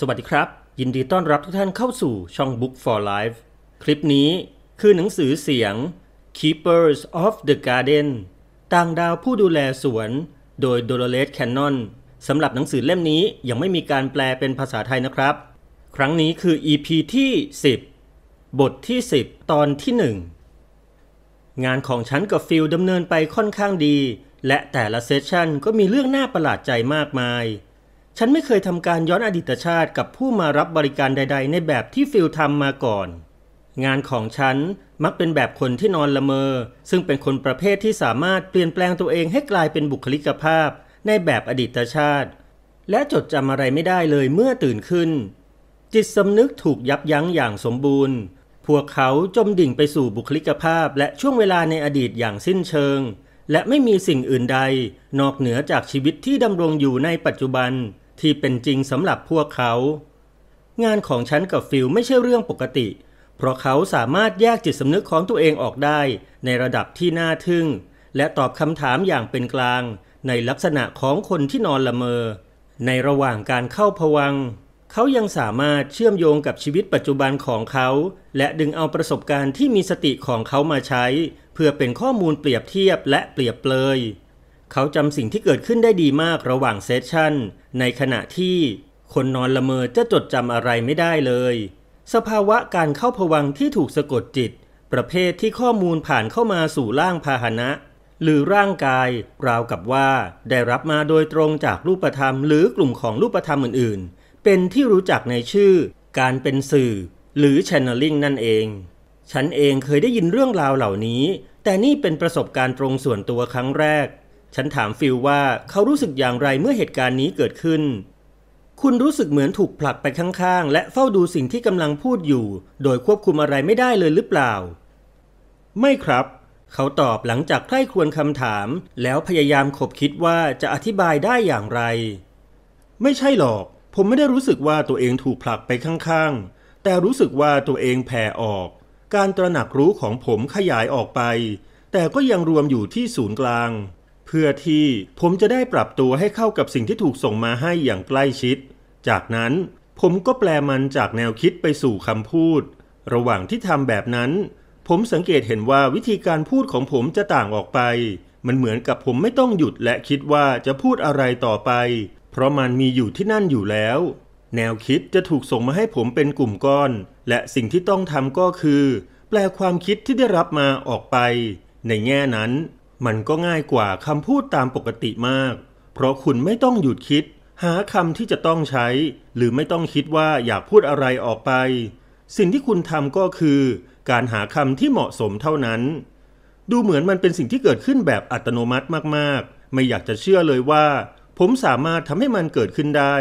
สวัสดีครับ ยินดีต้อนรับทุกท่านเข้าสู่ช่อง Book for Life คลิปนี้คือหนังสือเสียง Keepers of the Garden ต่างดาวผู้ดูแลสวน โดยโดโลเลสแคนนอนสำหรับหนังสือเล่มนี้ยังไม่มีการแปลเป็นภาษาไทยนะครับ ครั้งนี้คือ EP ที่ 10 บทที่ 10 ตอนที่ 1 งานของฉันกับฟิลดำเนินไปค่อนข้างดี และแต่ละเซสชันก็มีเรื่องน่าประหลาดใจมากมายฉันไม่เคยทำการย้อนอดีตชาติกับผู้มารับบริการใด ๆ ในแบบที่ฟิลทำมาก่อน งานของฉันมักเป็นแบบคนที่นอนละเมอ ซึ่งเป็นคนประเภทที่สามารถเปลี่ยนแปลงตัวเองให้กลายเป็นบุคลิกภาพ ในแบบอดีตชาติ และจดจำอะไรไม่ได้เลยเมื่อตื่นขึ้น จิตสำนึกถูกยับยั้งอย่างสมบูรณ์ พวกเขาจมดิ่งไปสู่บุคลิกภาพ และช่วงเวลาในอดีตอย่างสิ้นเชิง และไม่มีสิ่งอื่นใด นอกเหนือจากชีวิตที่ดำรงอยู่ในปัจจุบันที่เป็นจริงสำหรับพวกเขา งานของฉันกับฟิลไม่ใช่เรื่องปกติ เพราะเขาสามารถแยกจิตสำนึกของตัวเองออกได้ ในระดับที่น่าทึ่ง และตอบคำถามอย่างเป็นกลาง ในลักษณะของคนที่นอนละเมอ ในระหว่างการเข้าพวัง เขายังสามารถเชื่อมโยงกับชีวิตปัจจุบันของเขา และดึงเอาประสบการณ์ที่มีสติของเขามาใช้ เพื่อเป็นข้อมูลเปรียบเทียบ และเปรียบเปรยเขาจำสิ่งที่เกิดขึ้นได้ดีมากระหว่างเซสชันในขณะที่ คนนอนละเมอจะจดจำอะไรไม่ได้เลย สภาวะการเข้าพวังที่ถูกสะกดจิต ประเภทที่ข้อมูลผ่านเข้ามาสู่ร่างพาหนะ หรือร่างกายราวกับว่า ได้รับมาโดยตรงจากรูปธรรมหรือกลุ่มของรูปธรรมอื่นๆ เป็นที่รู้จักในชื่อ การเป็นสื่อ หรือ channeling นั่นเอง ฉันเองเคยได้ยินเรื่องราวเหล่านี้ แต่นี่เป็นประสบการณ์ตรงส่วนตัวครั้งแรกฉันถามฟิลว่าเขารู้สึกอย่างไรเมื่อเหตุการณ์นี้เกิดขึ้น คุณรู้สึกเหมือนถูกผลักไปข้างๆ และเฝ้าดูสิ่งที่กำลังพูดอยู่ โดยควบคุมอะไรไม่ได้เลยหรือเปล่า ไม่ครับ เขาตอบหลังจากใคร่ครวญคำถาม แล้วพยายามขบคิดว่าจะอธิบายได้อย่างไร ไม่ใช่หรอก ผมไม่ได้รู้สึกว่าตัวเองถูกผลักไปข้างๆ แต่รู้สึกว่าตัวเองแผ่ออก การตระหนักรู้ของผมขยายออกไป แต่ก็ยังรวมอยู่ที่ศูนย์กลางพื่อที่ผมจะได้ปรับตัวให้เข้ากับสิ่งที่ถูกส่งมาให้อย่างใกล้ชิด จากนั้นผมก็แปลมันจากแนวคิดไปสู่คำพูด ระหว่างที่ทำแบบนั้น ผมสังเกตเห็นว่าวิธีการพูดของผมจะต่างออกไป มันเหมือนกับผมไม่ต้องหยุดและคิดว่าจะพูดอะไรต่อไป เพราะมันมีอยู่ที่นั่นอยู่แล้ว แนวคิดจะถูกส่งมาให้ผมเป็นกลุ่มก้อน และสิ่งที่ต้องทำก็คือ แปลความคิดที่ได้รับมาออกไป ในแง่นั้นมันก็ง่ายกว่าคำพูดตามปกติมาก เพราะคุณไม่ต้องหยุดคิด หาคำที่จะต้องใช้ หรือไม่ต้องคิดว่าอยากพูดอะไรออกไป สิ่งที่คุณทำก็คือ การหาคำที่เหมาะสมเท่านั้น ดูเหมือนมันเป็นสิ่งที่เกิดขึ้นแบบอัตโนมัติมาก ๆ ไม่อยากจะเชื่อเลยว่า ผมสามารถทำให้มันเกิดขึ้นได้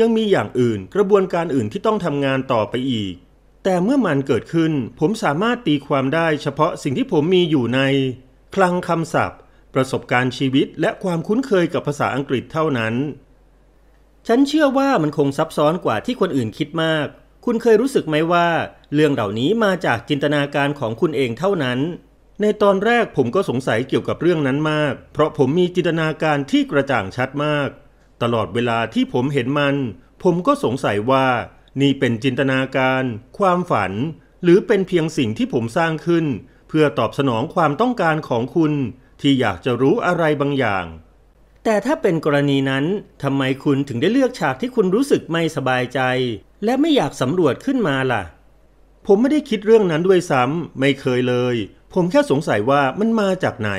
ยังมีอย่างอื่นกระบวนการอื่นที่ต้องทำงานต่อไปอีก แต่เมื่อมันเกิดขึ้น ผมสามารถตีความได้เฉพาะสิ่งที่ผมมีอยู่ในคลังคำศัพท์ ประสบการณ์ชีวิตและความคุ้นเคยกับภาษาอังกฤษเท่านั้น ฉันเชื่อว่ามันคงซับซ้อนกว่าที่คนอื่นคิดมาก คุณเคยรู้สึกไหมว่า เรื่องเหล่านี้มาจากจินตนาการของคุณเองเท่านั้น ในตอนแรกผมก็สงสัยเกี่ยวกับเรื่องนั้นมาก เพราะผมมีจินตนาการที่กระจ่างชัดมาก ตลอดเวลาที่ผมเห็นมัน ผมก็สงสัยว่านี่เป็นจินตนาการ ความฝัน หรือเป็นเพียงสิ่งที่ผมสร้างขึ้นเพื่อตอบสนองความต้องการของคุณ ที่อยากจะรู้อะไรบางอย่าง แต่ถ้าเป็นกรณีนั้น ทำไมคุณถึงได้เลือกฉากที่คุณรู้สึกไม่สบายใจ และไม่อยากสำรวจขึ้นมาล่ะ ผมไม่ได้คิดเรื่องนั้นด้วยซ้ำไม่เคยเลย ผมแค่สงสัยว่ามันมาจากไหน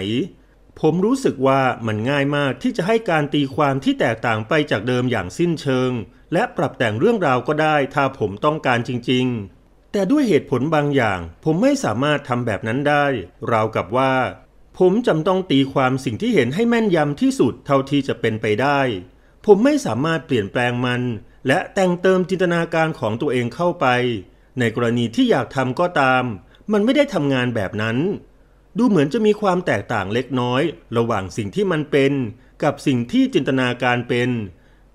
ผมรู้สึกว่ามันง่ายมากที่จะให้การตีความที่แตกต่างไปจากเดิมอย่างสิ้นเชิง และปรับแต่งเรื่องราวก็ได้ ถ้าผมต้องการจริง ๆแต่ด้วยเหตุผลบางอย่างผมไม่สามารถทำแบบนั้นได้ ราวกับว่า ผมจำต้องตีความสิ่งที่เห็นให้แม่นยำที่สุดเท่าที่จะเป็นไปได้ ผมไม่สามารถเปลี่ยนแปลงมัน และแต่งเติมจินตนาการของตัวเองเข้าไป ในกรณีที่อยากทำก็ตาม มันไม่ได้ทำงานแบบนั้น ดูเหมือนจะมีความแตกต่างเล็กน้อย ระหว่างสิ่งที่มันเป็น กับสิ่งที่จินตนาการเป็น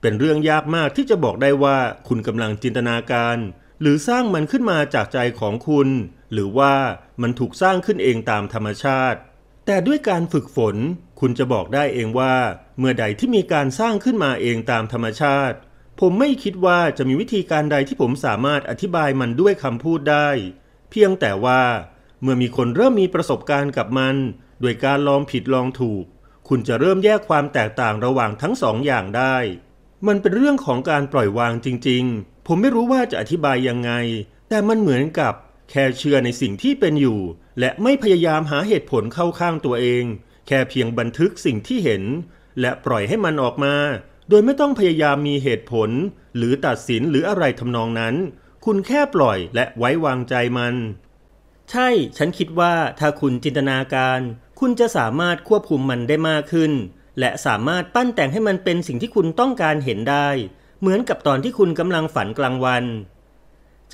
เป็นเรื่องยากมากที่จะบอกได้ว่าคุณกำลังจินตนาการหรือสร้างมันขึ้นมาจากใจของคุณ หรือว่ามันถูกสร้างขึ้นเองตามธรรมชาติ แต่ด้วยการฝึกฝน คุณจะบอกได้เองว่า เมื่อใดที่มีการสร้างขึ้นมาเองตามธรรมชาติ ผมไม่คิดว่าจะมีวิธีการใดที่ผมสามารถอธิบายมันด้วยคำพูดได้ เพียงแต่ว่า เมื่อมีคนเริ่มมีประสบการณ์กับมันโดยการลองผิดลองถูก คุณจะเริ่มแยกความแตกต่างระหว่างทั้งสองอย่างได้ มันเป็นเรื่องของการปล่อยวางจริงๆผมไม่รู้ว่าจะอธิบายยังไง แต่มันเหมือนกับแค่เชื่อในสิ่งที่เป็นอยู่ และไม่พยายามหาเหตุผลเข้าข้างตัวเอง แค่เพียงบันทึกสิ่งที่เห็น และปล่อยให้มันออกมา โดยไม่ต้องพยายามมีเหตุผล หรือตัดสินหรืออะไรทำนองนั้น คุณแค่ปล่อยและไว้วางใจมัน ใช่ ฉันคิดว่าถ้าคุณจินตนาการ คุณจะสามารถควบคุมมันได้มากขึ้น และสามารถปั้นแต่งให้มันเป็นสิ่งที่คุณต้องการเห็นได้เหมือนกับตอนที่คุณกำลังฝันกลางวัน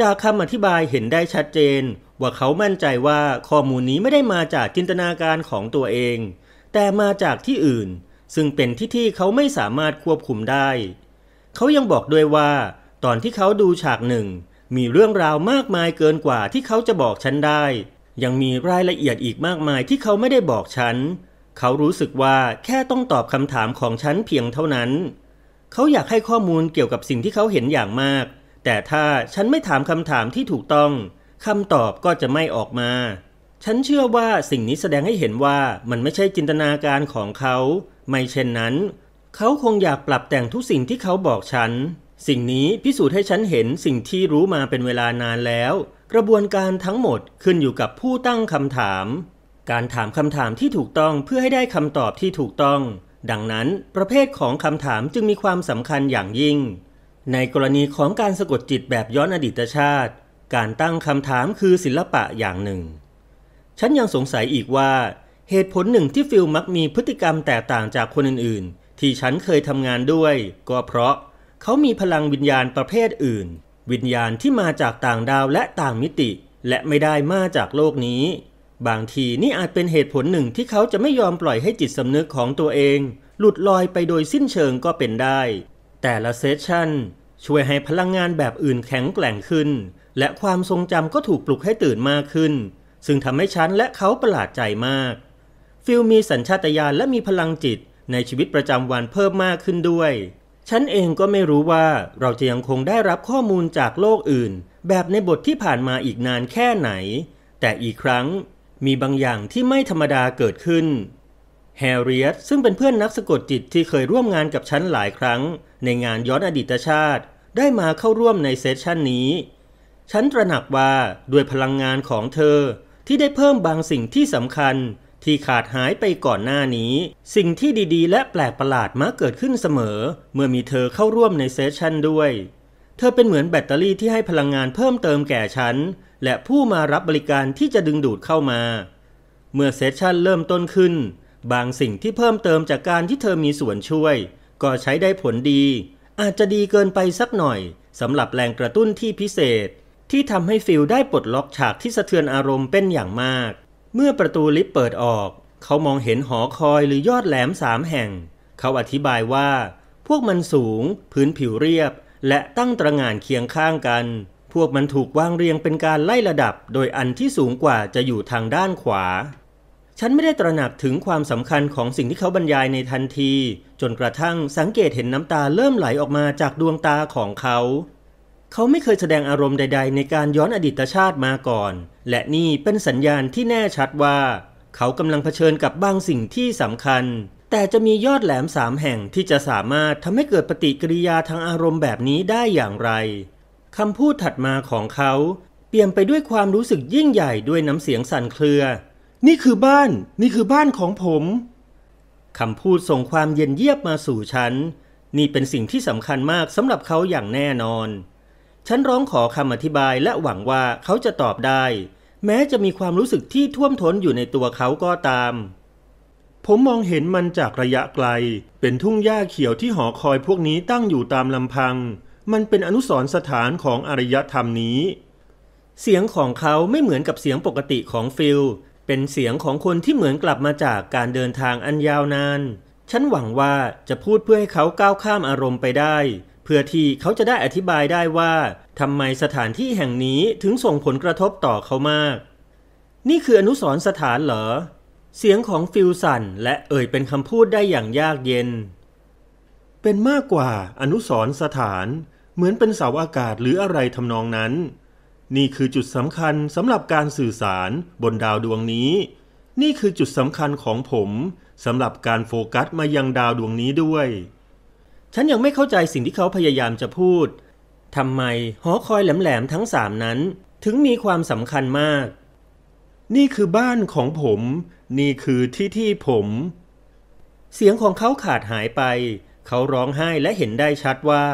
จากคำอธิบายเห็นได้ชัดเจน ว่าเขามั่นใจว่าข้อมูลนี้ไม่ได้มาจากจินตนาการของตัวเอง แต่มาจากที่อื่น ซึ่งเป็นที่ที่เขาไม่สามารถควบคุมได้ เขายังบอกด้วยว่า ตอนที่เขาดูฉากหนึ่ง มีเรื่องราวมากมายเกินกว่าที่เขาจะบอกฉันได้ ยังมีรายละเอียดอีกมากมายที่เขาไม่ได้บอกฉันเขารู้สึกว่าแค่ต้องตอบคำถามของฉันเพียงเท่านั้นเขาอยากให้ข้อมูลเกี่ยวกับสิ่งที่เขาเห็นอย่างมาก แต่ถ้าฉันไม่ถามคำถามที่ถูกต้อง คำตอบก็จะไม่ออกมา ฉันเชื่อว่าสิ่งนี้แสดงให้เห็นว่ามันไม่ใช่จินตนาการของเขา ไม่เช่นนั้น เขาคงอยากปรับแต่งทุกสิ่งที่เขาบอกฉัน สิ่งนี้พิสูจน์ให้ฉันเห็นสิ่งที่รู้มาเป็นเวลานานแล้ว กระบวนการทั้งหมดขึ้นอยู่กับผู้ตั้งคำถาม การถามคำถามที่ถูกต้องเพื่อให้ได้คำตอบที่ถูกต้องดังนั้นประเภทของคำถามจึงมีความสำคัญอย่างยิ่ง ในกรณีของการสะกดจิตแบบย้อนอดีตชาติ การตั้งคำถามคือศิลปะอย่างหนึ่ง ฉันยังสงสัยอีกว่า เหตุผลหนึ่งที่ฟิลมักมีพฤติกรรมแตกต่างจากคนอื่นๆ ที่ฉันเคยทำงานด้วย ก็เพราะเขามีพลังวิญญาณประเภทอื่น วิญญาณที่มาจากต่างดาวและต่างมิติ และไม่ได้มาจากโลกนี้บางทีนี่อาจเป็นเหตุผลหนึ่งที่เขาจะไม่ยอมปล่อยให้จิตสำนึกของตัวเอง หลุดลอยไปโดยสิ้นเชิงก็เป็นได้ แต่ละเซสชั่น ช่วยให้พลังงานแบบอื่นแข็งแกร่งขึ้น และความทรงจำก็ถูกปลุกให้ตื่นมากขึ้น ซึ่งทำให้ฉันและเขาประหลาดใจมาก ฟิลมีสัญชาตญาณและมีพลังจิตในชีวิตประจำวันเพิ่มมากขึ้นด้วย ฉันเองก็ไม่รู้ว่าเราจะยังคงได้รับข้อมูลจากโลกอื่น แบบในบทที่ผ่านมาอีกนานแค่ไหน แต่อีกครั้งมีบางอย่างที่ไม่ธรรมดาเกิดขึ้นแฮร์เรียตซึ่งเป็นเพื่อนนักสะกดจิตที่เคยร่วมงานกับฉันหลายครั้ง ในงานย้อนอดีตชาติ ได้มาเข้าร่วมในเซสชันนี้ ฉันตระหนักว่าด้วยพลังงานของเธอที่ได้เพิ่มบางสิ่งที่สำคัญ ที่ขาดหายไปก่อนหน้านี้ สิ่งที่ดีๆ และแปลกประหลาดมักเกิดขึ้นเสมอ เมื่อมีเธอเข้าร่วมในเซสชันด้วย เธอเป็นเหมือนแบตเตอรี่ที่ให้พลังงานเพิ่มเติมแก่ฉันและผู้มารับบริการที่จะดึงดูดเข้ามา เมื่อเซสชันเริ่มต้นขึ้น บางสิ่งที่เพิ่มเติมจากการที่เธอมีส่วนช่วย ก็ใช้ได้ผลดี อาจจะดีเกินไปสักหน่อย สำหรับแรงกระตุ้นที่พิเศษ ที่ทำให้ฟิลได้ปลดล็อกฉากที่สะเทือนอารมณ์เป็นอย่างมาก เมื่อประตูลิฟต์เปิดออก เขามองเห็นหอคอยหรือยอดแหลมสามแห่ง เขาอธิบายว่า พวกมันสูงพื้นผิวเรียบ และตั้งตระหง่านเคียงข้างกันพวกมันถูกวางเรียงเป็นการไล่ระดับโดยอันที่สูงกว่าจะอยู่ทางด้านขวา ฉันไม่ได้ตระหนักถึงความสำคัญของสิ่งที่เขาบรรยายในทันที จนกระทั่งสังเกตเห็นน้ำตาเริ่มไหลออกมาจากดวงตาของเขา เขาไม่เคยแสดงอารมณ์ใดๆในการย้อนอดีตชาติมาก่อน และนี่เป็นสัญญาณที่แน่ชัดว่า เขากำลังเผชิญกับบางสิ่งที่สำคัญ แต่จะมียอดแหลมสามแห่งที่จะสามารถทำให้เกิดปฏิกิริยาทางอารมณ์แบบนี้ได้อย่างไรคำพูดถัดมาของเขา เปลี่ยนไปด้วยความรู้สึกยิ่งใหญ่ด้วยน้ำเสียงสั่นเครือ นี่คือบ้าน นี่คือบ้านของผม คำพูดส่งความเย็นเยียบมาสู่ฉัน นี่เป็นสิ่งที่สำคัญมากสำหรับเขาอย่างแน่นอน ฉันร้องขอคำอธิบายและหวังว่าเขาจะตอบได้ แม้จะมีความรู้สึกที่ท่วมท้นอยู่ในตัวเขาก็ตาม ผมมองเห็นมันจากระยะไกล เป็นทุ่งหญ้าเขียวที่หอคอยพวกนี้ตั้งอยู่ตามลำพังมันเป็นอนุสรสถานของอารยธรรมนี้ เสียงของเขาไม่เหมือนกับเสียงปกติของฟิล เป็นเสียงของคนที่เหมือนกลับมาจากการเดินทางอันยาวนาน ฉันหวังว่าจะพูดเพื่อให้เขาก้าวข้ามอารมณ์ไปได้ เพื่อที่เขาจะได้อธิบายได้ว่าทำไมสถานที่แห่งนี้ถึงส่งผลกระทบต่อเขามาก นี่คืออนุสรสถานเหรอ เสียงของฟิลสันและเอ่ยเป็นคำพูดได้อย่างยากเย็น เป็นมากกว่าอนุสรสถานเหมือนเป็นเสาอากาศหรืออะไรทำนองนั้น นี่คือจุดสำคัญสำหรับการสื่อสารบนดาวดวงนี้ นี่คือจุดสำคัญของผมสำหรับการโฟกัสมายังดาวดวงนี้ด้วย ฉันยังไม่เข้าใจสิ่งที่เขาพยายามจะพูดทำไมหอคอยแหลมๆ ทั้งสามนั้น ถึงมีความสำคัญมาก นี่คือบ้านของผม นี่คือที่ที่ผม เสียงของเขาขาดหายไป เขาร้องไห้และเห็นได้ชัดว่า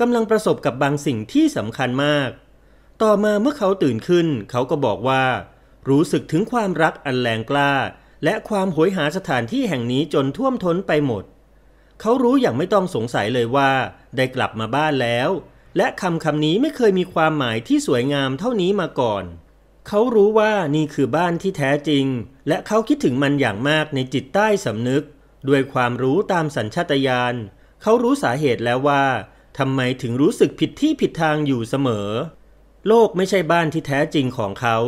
กำลังประสบกับบางสิ่งที่สำคัญมาก ต่อมาเมื่อเขาตื่นขึ้น เขาก็บอกว่า รู้สึกถึงความรักอันแรงกล้า และความหยหาสถานที่แห่งนี้จนท่วมท้นไปหมด เขารู้อย่างไม่ต้องสงสัยเลยว่า ได้กลับมาบ้านแล้ว และคำคำนี้ไม่เคยมีความหมายที่สวยงามเท่านี้มาก่อน เขารู้ว่านี่คือบ้านที่แท้จริง และเขาคิดถึงมันอย่างมากในจิตใต้สำนึกด้วยความรู้ตามสัญชาตญาณเขารู้สาเหตุแล้วว่าทำไมถึงรู้สึกผิดที่ผิดทางอยู่เสมอ โลกไม่ใช่บ้านที่แท้จริงของเขา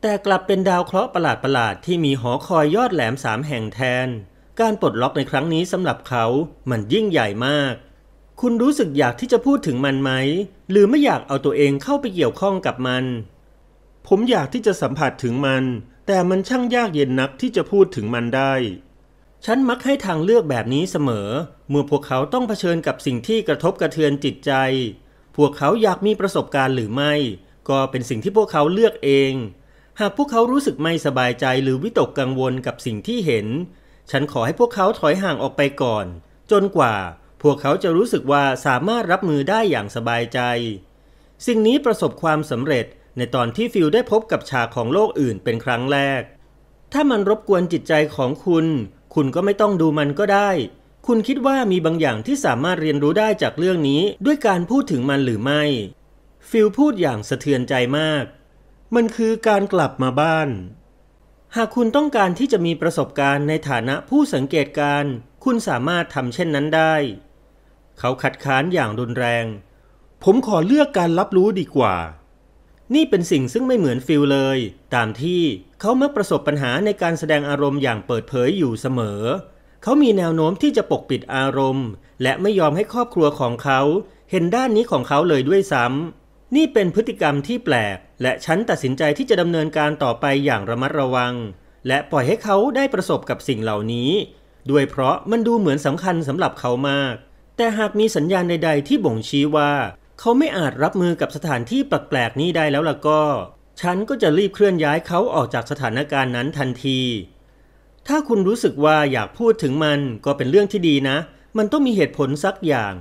แต่กลับเป็นดาวเคราะห์ประหลาดๆ ที่มีหอคอยยอดแหลมสามแห่งแทน การปลดล็อกในครั้งนี้สำหรับเขามันยิ่งใหญ่มาก คุณรู้สึกอยากที่จะพูดถึงมันไหม หรือไม่อยากเอาตัวเองเข้าไปเกี่ยวข้องกับมัน ผมอยากที่จะสัมผัสถึงมัน แต่มันช่างยากเย็นนักที่จะพูดถึงมันได้ฉันมักให้ทางเลือกแบบนี้เสมอ เมื่อพวกเขาต้องเผชิญกับสิ่งที่กระทบกระเทือนจิตใจ พวกเขาอยากมีประสบการณ์หรือไม่ ก็เป็นสิ่งที่พวกเขาเลือกเอง หากพวกเขารู้สึกไม่สบายใจหรือวิตกกังวลกับสิ่งที่เห็น ฉันขอให้พวกเขาถอยห่างออกไปก่อน จนกว่า พวกเขาจะรู้สึกว่าสามารถรับมือได้อย่างสบายใจ สิ่งนี้ประสบความสำเร็จในตอนที่ฟิลได้พบกับฉากของโลกอื่นเป็นครั้งแรก ถ้ามันรบกวนจิตใจของคุณคุณก็ไม่ต้องดูมันก็ได้ คุณคิดว่ามีบางอย่างที่สามารถเรียนรู้ได้จากเรื่องนี้ด้วยการพูดถึงมันหรือไม่ ฟิลพูดอย่างสะเทือนใจมาก มันคือการกลับมาบ้าน หากคุณต้องการที่จะมีประสบการณ์ในฐานะผู้สังเกตการ คุณสามารถทำเช่นนั้นได้ เขาขัดขานอย่างรุนแรง ผมขอเลือกการรับรู้ดีกว่า นี่เป็นสิ่งซึ่งไม่เหมือนฟิลเลย ตามที่เขามักประสบปัญหาในการแสดงอารมณ์อย่างเปิดเผยอยู่เสมอ เขามีแนวโน้มที่จะปกปิดอารมณ์ และไม่ยอมให้ครอบครัวของเขา เห็นด้านนี้ของเขาเลยด้วยซ้ำ นี่เป็นพฤติกรรมที่แปลก และฉันตัดสินใจที่จะดำเนินการต่อไปอย่างระมัดระวัง และปล่อยให้เขาได้ประสบกับสิ่งเหล่านี้ ด้วยเพราะมันดูเหมือนสำคัญสำหรับเขามาก แต่หากมีสัญญาณใด ๆ ที่บ่งชี้ว่า เขาไม่อาจรับมือกับสถานที่แปลกๆนี้ได้แล้วล่ะก็ฉันก็จะรีบเคลื่อนย้ายเขาออกจากสถานการณ์นั้นทันที ถ้าคุณรู้สึกว่าอยากพูดถึงมัน ก็เป็นเรื่องที่ดีนะ มันต้องมีเหตุผลสักอย่าง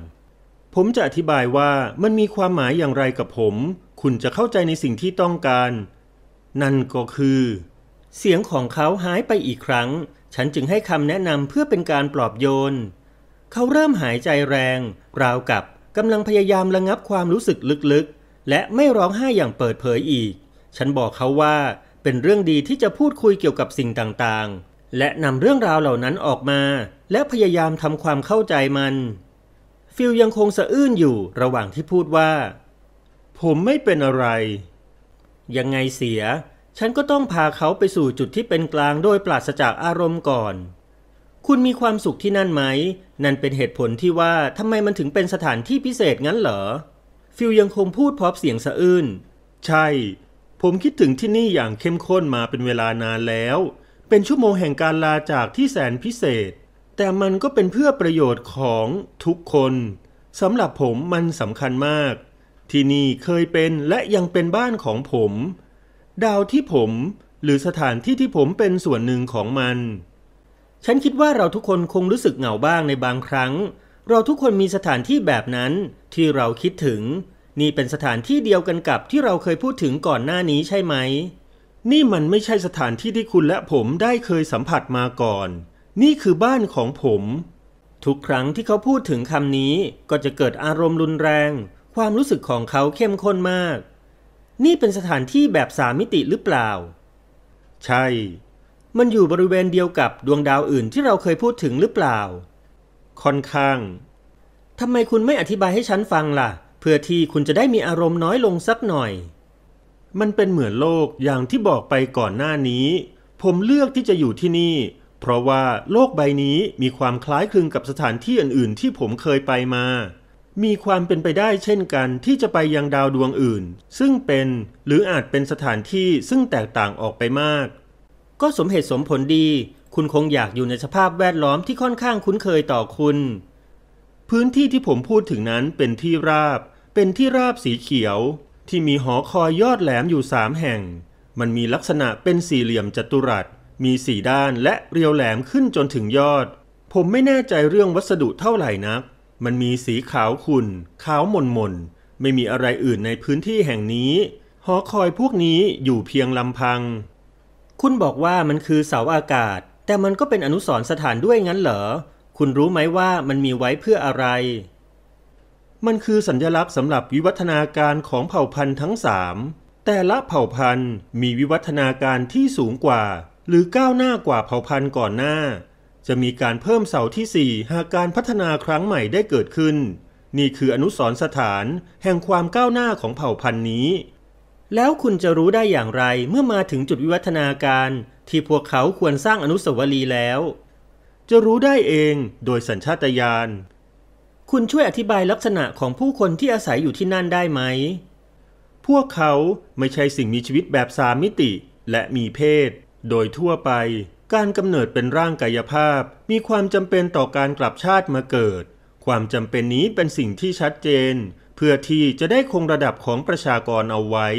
ผมจะอธิบายว่ามันมีความหมายอย่างไรกับผม คุณจะเข้าใจในสิ่งที่ต้องการ นั่นก็คือ เสียงของเขาหายไปอีกครั้ง ฉันจึงให้คำแนะนำเพื่อเป็นการปลอบโยน เขาเริ่มหายใจแรง ราวกับกำลังพยายามระงับความรู้สึกลึกๆ และไม่ร้องไห้อย่างเปิดเผยอีกฉันบอกเขาว่า เป็นเรื่องดีที่จะพูดคุยเกี่ยวกับสิ่งต่างๆ และนำเรื่องราวเหล่านั้นออกมา และพยายามทำความเข้าใจมัน ฟิลยังคงสะอื้นอยู่ระหว่างที่พูดว่า ผมไม่เป็นอะไร ยังไงเสีย ฉันก็ต้องพาเขาไปสู่จุดที่เป็นกลางโดยปราศจากอารมณ์ก่อน คุณมีความสุขที่นั่นไหม นั่นเป็นเหตุผลที่ว่าทำไมมันถึงเป็นสถานที่พิเศษงั้นเหรอฟิลยังคงพูดพร้อมเสียงสะอื้นใช่ผมคิดถึงที่นี่อย่างเข้มข้นมาเป็นเวลานานแล้ว เป็นชั่วโมงแห่งการลาจากที่แสนพิเศษ แต่มันก็เป็นเพื่อประโยชน์ของทุกคน สำหรับผมมันสำคัญมาก ที่นี่เคยเป็นและยังเป็นบ้านของผม ดาวที่ผมหรือสถานที่ที่ผมเป็นส่วนหนึ่งของมัน ฉันคิดว่าเราทุกคนคงรู้สึกเหงาบ้างในบางครั้ง เราทุกคนมีสถานที่แบบนั้นที่เราคิดถึงนี่เป็นสถานที่เดียวกันกับที่เราเคยพูดถึงก่อนหน้านี้ใช่ไหม นี่มันไม่ใช่สถานที่ที่คุณและผมได้เคยสัมผัสมาก่อน นี่คือบ้านของผม ทุกครั้งที่เขาพูดถึงคำนี้ก็จะเกิดอารมณ์รุนแรง ความรู้สึกของเขาเข้มข้นมาก นี่เป็นสถานที่แบบสามิติหรือเปล่า ใช่ มันอยู่บริเวณเดียวกับดวงดาวอื่นที่เราเคยพูดถึงหรือเปล่า ค่อนข้าง ทำไมคุณไม่อธิบายให้ฉันฟังล่ะพื่อที่คุณจะได้มีอารมณ์น้อยลงสักหน่อย มันเป็นเหมือนโลกอย่างที่บอกไปก่อนหน้านี้ ผมเลือกที่จะอยู่ที่นี่ เพราะว่าโลกใบนี้มีความคล้ายคลึงกับสถานที่อื่น ๆ ที่ผมเคยไปมา มีความเป็นไปได้เช่นกันที่จะไปยังดาวดวงอื่น ซึ่งเป็น หรืออาจเป็นสถานที่ซึ่งแตกต่างออกไปมาก ก็สมเหตุสมผลดี คุณคงอยากอยู่ในสภาพแวดล้อมที่ค่อนข้างคุ้นเคยต่อคุณ พื้นที่ที่ผมพูดถึงนั้นเป็นที่ราบเป็นที่ราบสีเขียวที่มีหอคอยยอดแหลมอยู่สามแห่ง มันมีลักษณะเป็นสี่เหลี่ยมจัตุรัส มีสี่ด้านและเรียวแหลมขึ้นจนถึงยอด ผมไม่แน่ใจเรื่องวัสดุเท่าไหร่นัก มันมีสีขาวขุ่นขาวมนมนไม่มีอะไรอื่นในพื้นที่แห่งนี้ หอคอยพวกนี้อยู่เพียงลำพัง คุณบอกว่ามันคือเสาอากาศ แต่มันก็เป็นอนุสรณ์สถานด้วยงั้นเหรอ คุณรู้ไหมว่ามันมีไว้เพื่ออะไรมันคือสัญลักษณ์สำหรับวิวัฒนาการของเผ่าพันธุ์ทั้งสามแต่ละเผ่าพันธุ์มีวิวัฒนาการที่สูงกว่า หรือก้าวหน้ากว่าเผ่าพันธุ์ก่อนหน้า จะมีการเพิ่มเสาที่ 4 หากการพัฒนาครั้งใหม่ได้เกิดขึ้น นี่คืออนุสรสถาน แห่งความก้าวหน้าของเผ่าพันธุ์นี้ แล้วคุณจะรู้ได้อย่างไรเมื่อมาถึงจุดวิวัฒนาการที่พวกเขาควรสร้างอนุสาวรีย์แล้ว จะรู้ได้เองโดยสัญชาตญาณคุณช่วยอธิบายลักษณะของผู้คนที่อาศัยอยู่ที่นั่นได้ไหม พวกเขาไม่ใช่สิ่งมีชีวิตแบบสามมิติและมีเพศ โดยทั่วไป การกำเนิดเป็นร่างกายภาพ มีความจำเป็นต่อการกลับชาติมาเกิด ความจำเป็นนี้เป็นสิ่งที่ชัดเจน เพื่อที่จะได้คงระดับของประชากรเอาไว้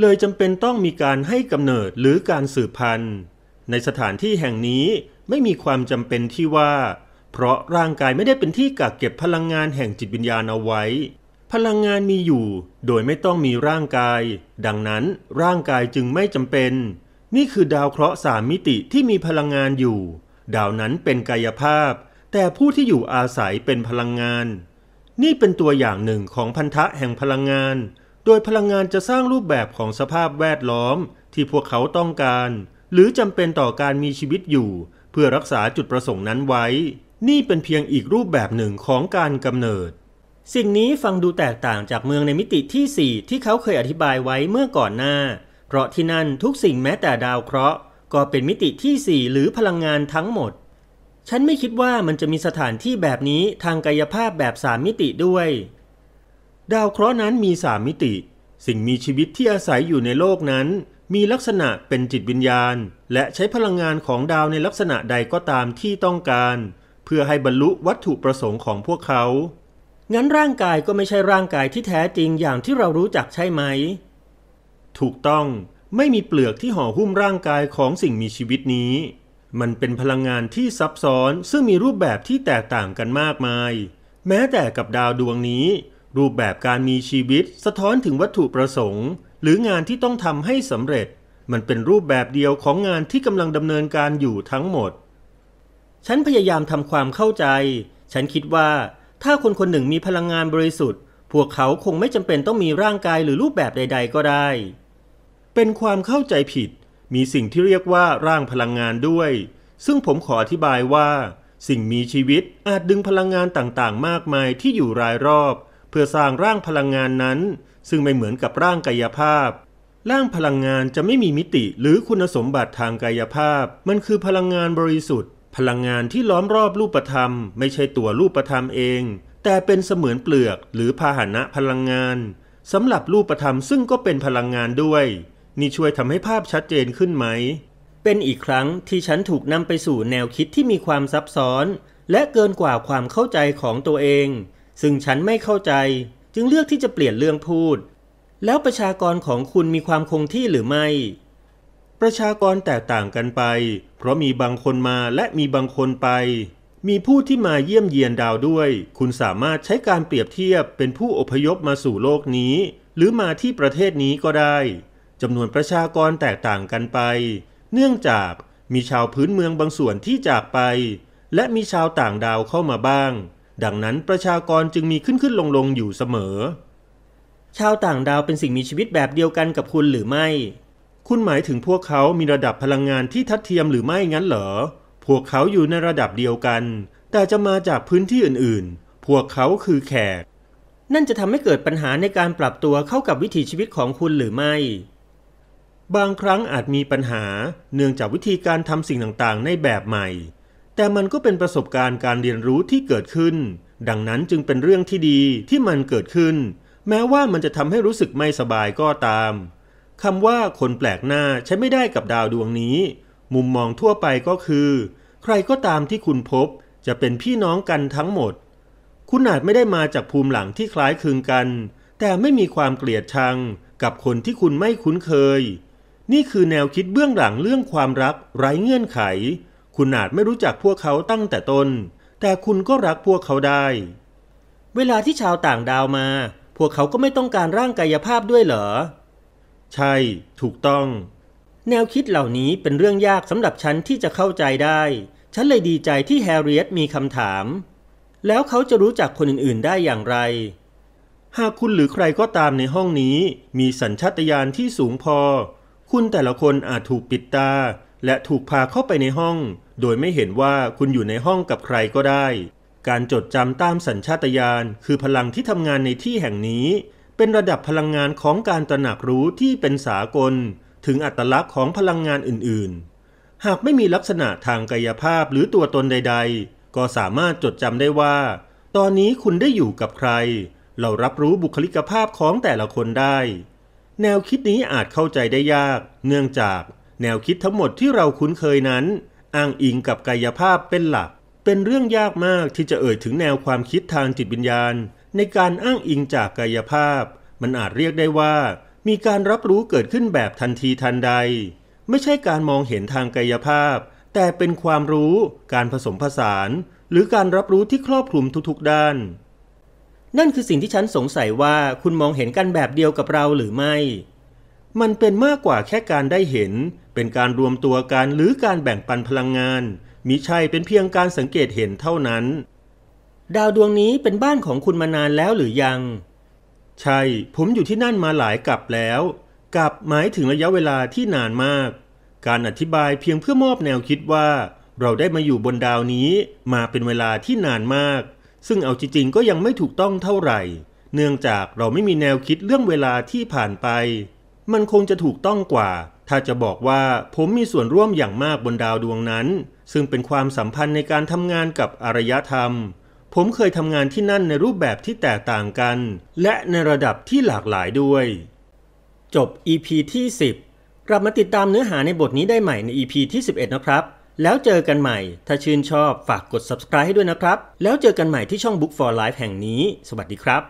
เลยจำเป็นต้องมีการให้กำเนิดหรือการสืบพันธุ์ ในสถานที่แห่งนี้ไม่มีความจำเป็นที่ว่าเพราะร่างกายไม่ได้เป็นที่กักเก็บพลังงานแห่งจิตวิญญาณเอาไว้ พลังงานมีอยู่ โดยไม่ต้องมีร่างกาย ดังนั้นร่างกายจึงไม่จำเป็น นี่คือดาวเคราะห์สามมิติที่มีพลังงานอยู่ ดาวนั้นเป็นกายภาพ แต่ผู้ที่อยู่อาศัยเป็นพลังงาน นี่เป็นตัวอย่างหนึ่งของพันธะแห่งพลังงาน โดยพลังงานจะสร้างรูปแบบของสภาพแวดล้อมที่พวกเขาต้องการ หรือจำเป็นต่อการมีชีวิตอยู่ เพื่อรักษาจุดประสงค์นั้นไว้นี่เป็นเพียงอีกรูปแบบหนึ่งของการกำเนิด สิ่งนี้ฟังดูแตกต่างจากเมืองในมิติที่ 4 ที่เขาเคยอธิบายไว้เมื่อก่อนหน้า เพราะที่นั่นทุกสิ่งแม้แต่ดาวเคราะห์ก็เป็นมิติที่ 4 หรือพลังงานทั้งหมด ฉันไม่คิดว่ามันจะมีสถานที่แบบนี้ทางกายภาพแบบสามมิติด้วย ดาวเคราะห์นั้นมีสามมิติ สิ่งมีชีวิตที่อาศัยอยู่ในโลกนั้น มีลักษณะเป็นจิตวิญญาณ และใช้พลังงานของดาวในลักษณะใดก็ตามที่ต้องการพื่อให้บรรลุวัตถุประสงค์ของพวกเขา งั้นร่างกายก็ไม่ใช่ร่างกายที่แท้จริงอย่างที่เรารู้จักใช่ไหม ถูกต้อง ไม่มีเปลือกที่ห่อหุ้มร่างกายของสิ่งมีชีวิตนี้ มันเป็นพลังงานที่ซับซ้อนซึ่งมีรูปแบบที่แตกต่างกันมากมาย แม้แต่กับดาวดวงนี้ รูปแบบการมีชีวิตสะท้อนถึงวัตถุประสงค์ หรืองานที่ต้องทำให้สำเร็จ มันเป็นรูปแบบเดียวของงานที่กำลังดำเนินการอยู่ทั้งหมดฉันพยายามทำความเข้าใจ ฉันคิดว่า ถ้าคนคนหนึ่งมีพลังงานบริสุทธิ์ พวกเขาคงไม่จำเป็นต้องมีร่างกายหรือรูปแบบใด ๆ ก็ได้ เป็นความเข้าใจผิด มีสิ่งที่เรียกว่าร่างพลังงานด้วย ซึ่งผมขออธิบายว่า สิ่งมีชีวิตอาจดึงพลังงานต่างๆ มากมายที่อยู่รายรอบ เพื่อสร้างร่างพลังงานนั้น ซึ่งไม่เหมือนกับร่างกายภาพ ร่างพลังงานจะไม่มีมิติหรือคุณสมบัติทางกายภาพ มันคือพลังงานบริสุทธิ์พลังงานที่ล้อมรอบรูปธรรมไม่ใช่ตัวรูปธรรมเอง แต่เป็นเสมือนเปลือกหรือพาหนะพลังงาน สำหรับรูปธรรมซึ่งก็เป็นพลังงานด้วย นี่ช่วยทำให้ภาพชัดเจนขึ้นไหม เป็นอีกครั้งที่ฉันถูกนำไปสู่แนวคิดที่มีความซับซ้อนและเกินกว่าความเข้าใจของตัวเอง ซึ่งฉันไม่เข้าใจจึงเลือกที่จะเปลี่ยนเรื่องพูด แล้วประชากรของคุณมีความคงที่หรือไม่ประชากรแตกต่างกันไป เพราะมีบางคนมาและมีบางคนไป มีผู้ที่มาเยี่ยมเยียนดาวด้วย คุณสามารถใช้การเปรียบเทียบเป็นผู้อพยพมาสู่โลกนี้ หรือมาที่ประเทศนี้ก็ได้ จำนวนประชากรแตกต่างกันไป เนื่องจากมีชาวพื้นเมืองบางส่วนที่จากไป และมีชาวต่างดาวเข้ามาบ้าง ดังนั้นประชากรจึงมีขึ้นขึ้นลงลงอยู่เสมอ ชาวต่างดาวเป็นสิ่งมีชีวิตแบบเดียวกันกับคุณหรือไม่คุณหมายถึงพวกเขามีระดับพลังงานที่ทัดเทียมหรือไม่งั้นเหรอ พวกเขาอยู่ในระดับเดียวกัน แต่จะมาจากพื้นที่อื่นๆ พวกเขาคือแขก นั่นจะทำให้เกิดปัญหาในการปรับตัวเข้ากับวิถีชีวิตของคุณหรือไม่ บางครั้งอาจมีปัญหาเนื่องจากวิธีการทำสิ่งต่างๆ ในแบบใหม่ แต่มันก็เป็นประสบการณ์การเรียนรู้ที่เกิดขึ้น ดังนั้นจึงเป็นเรื่องที่ดีที่มันเกิดขึ้น แม้ว่ามันจะทำให้รู้สึกไม่สบายก็ตามคำว่าคนแปลกหน้าใช้ไม่ได้กับดาวดวงนี้ มุมมองทั่วไปก็คือ ใครก็ตามที่คุณพบ จะเป็นพี่น้องกันทั้งหมด คุณอาจไม่ได้มาจากภูมิหลังที่คล้ายคลึงกัน แต่ไม่มีความเกลียดชัง กับคนที่คุณไม่คุ้นเคย นี่คือแนวคิดเบื้องหลังเรื่องความรักไร้เงื่อนไข คุณอาจไม่รู้จักพวกเขาตั้งแต่ต้น แต่คุณก็รักพวกเขาได้ เวลาที่ชาวต่างดาวมา พวกเขาก็ไม่ต้องการร่างกายภาพด้วยเหรอใช่ ถูกต้อง แนวคิดเหล่านี้เป็นเรื่องยากสำหรับฉันที่จะเข้าใจได้ ฉันเลยดีใจที่แฮร์รีเอตมีคำถาม แล้วเขาจะรู้จักคนอื่นๆได้อย่างไร หากคุณหรือใครก็ตามในห้องนี้ มีสัญชาตญาณที่สูงพอ คุณแต่ละคนอาจถูกปิดตา และถูกพาเข้าไปในห้อง โดยไม่เห็นว่าคุณอยู่ในห้องกับใครก็ได้ การจดจำตามสัญชาตญาณคือพลังที่ทำงานในที่แห่งนี้เป็นระดับพลังงานของการตระหนักรู้ที่เป็นสากล ถึงอัตลักษณ์ของพลังงานอื่นๆ หากไม่มีลักษณะทางกายภาพหรือตัวตนใดๆ ก็สามารถจดจำได้ว่า ตอนนี้คุณได้อยู่กับใคร เรารับรู้บุคลิกภาพของแต่ละคนได้ แนวคิดนี้อาจเข้าใจได้ยาก เนื่องจาก แนวคิดทั้งหมดที่เราคุ้นเคยนั้น อ้างอิงกับกายภาพเป็นหลัก เป็นเรื่องยากมากที่จะเอ่ยถึงแนวความคิดทางจิตวิญญาณในการอ้างอิงจากกายภาพ มันอาจเรียกได้ว่ามีการรับรู้เกิดขึ้นแบบทันทีทันใด ไม่ใช่การมองเห็นทางกายภาพ แต่เป็นความรู้การผสมผสาน หรือการรับรู้ที่ครอบคลุมทุกๆด้าน นั่นคือสิ่งที่ฉันสงสัยว่าคุณมองเห็นกันแบบเดียวกับเราหรือไม่ มันเป็นมากกว่าแค่การได้เห็น เป็นการรวมตัวกันหรือการแบ่งปันพลังงานมิใช่เป็นเพียงการสังเกตเห็นเท่านั้นดาวดวงนี้เป็นบ้านของคุณมานานแล้วหรือยัง ใช่ ผมอยู่ที่นั่นมาหลายกับแล้ว กับหมายถึงระยะเวลาที่นานมาก การอธิบายเพียงเพื่อมอบแนวคิดว่าเราได้มาอยู่บนดาวนี้มาเป็นเวลาที่นานมาก ซึ่งเอาจริงๆก็ยังไม่ถูกต้องเท่าไหร่ เนื่องจากเราไม่มีแนวคิดเรื่องเวลาที่ผ่านไป มันคงจะถูกต้องกว่า ถ้าจะบอกว่าผมมีส่วนร่วมอย่างมากบนดาวดวงนั้น ซึ่งเป็นความสัมพันธ์ในการทำงานกับอารยธรรมผมเคยทำงานที่นั่นในรูปแบบที่แตกต่างกัน และในระดับที่หลากหลายด้วย จบ EP ที่ 10กลับมาติดตามเนื้อหาในบทนี้ได้ใหม่ใน EP ที่ 11 นะครับ แล้วเจอกันใหม่ ถ้าชื่นชอบฝากกด subscribe ให้ด้วยนะครับ แล้วเจอกันใหม่ที่ช่อง Book for Life แห่งนี้ สวัสดีครับ